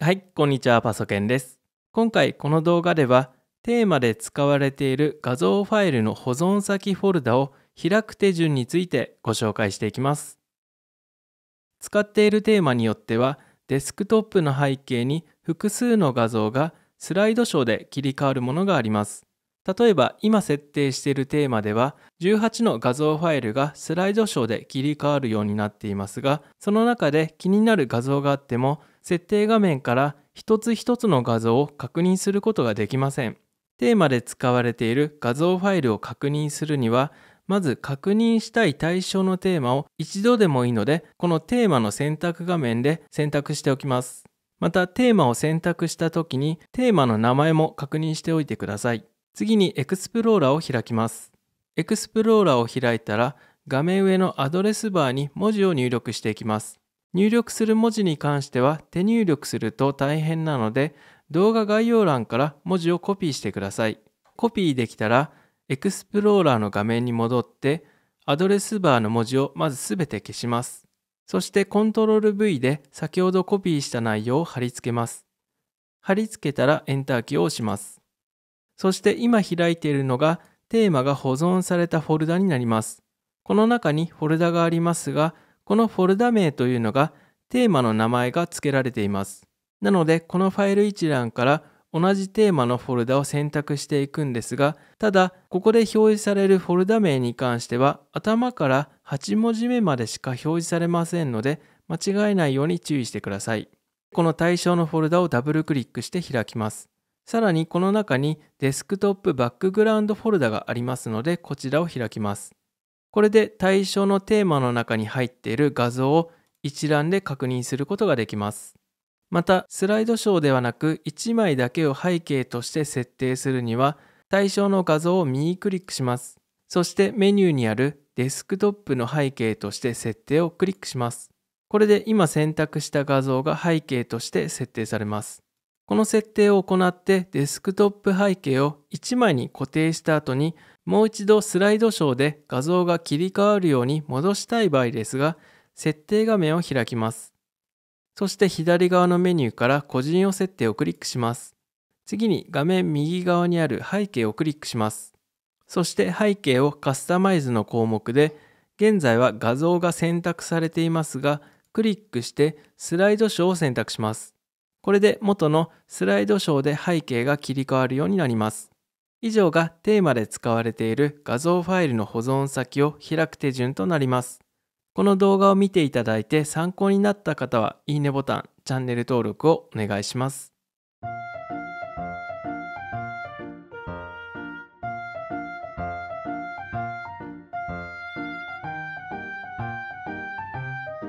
はい、こんにちは、パソケンです。今回この動画では、テーマで使われている画像ファイルの保存先フォルダを開く手順についてご紹介していきます。使っているテーマによっては、デスクトップの背景に複数の画像がスライドショーで切り替わるものがあります。例えば今設定しているテーマでは18の画像ファイルがスライドショーで切り替わるようになっていますがその中で気になる画像があっても設定画面から一つ一つの画像を確認することができません。テーマで使われている画像ファイルを確認するには、まず確認したい対象のテーマを一度でもいいので、このテーマの選択画面で選択しておきます。またテーマを選択した時にテーマの名前も確認しておいてください。次にエクスプローラーを開きます。エクスプローラーを開いたら画面上のアドレスバーに文字を入力していきます。入力する文字に関しては手入力すると大変なので動画概要欄から文字をコピーしてください。コピーできたらエクスプローラーの画面に戻ってアドレスバーの文字をまずすべて消します。そして Ctrl+V で先ほどコピーした内容を貼り付けます。貼り付けたら Enter キーを押します。そして今開いているのがテーマが保存されたフォルダになります。この中にフォルダがありますが、このフォルダ名というのがテーマの名前が付けられています。なので、このファイル一覧から同じテーマのフォルダを選択していくんですが、ただ、ここで表示されるフォルダ名に関しては、頭から8文字目までしか表示されませんので、間違えないように注意してください。この対象のフォルダをダブルクリックして開きます。さらにこの中にデスクトップバックグラウンドフォルダがありますので、こちらを開きます。これで対象のテーマの中に入っている画像を一覧で確認することができます。また、スライドショーではなく1枚だけを背景として設定するには、対象の画像を右クリックします。そしてメニューにあるデスクトップの背景として設定をクリックします。これで今選択した画像が背景として設定されます。この設定を行ってデスクトップ背景を1枚に固定した後にもう一度スライドショーで画像が切り替わるように戻したい場合ですが、設定画面を開きます。そして左側のメニューから個人用設定をクリックします。次に画面右側にある背景をクリックします。そして背景をカスタマイズの項目で、現在は画像が選択されていますが、クリックしてスライドショーを選択します。これで元のスライドショーで背景が切り替わるようになります。以上がテーマで使われている画像ファイルの保存先を開く手順となります。この動画を見ていただいて参考になった方は、いいねボタン、チャンネル登録をお願いします。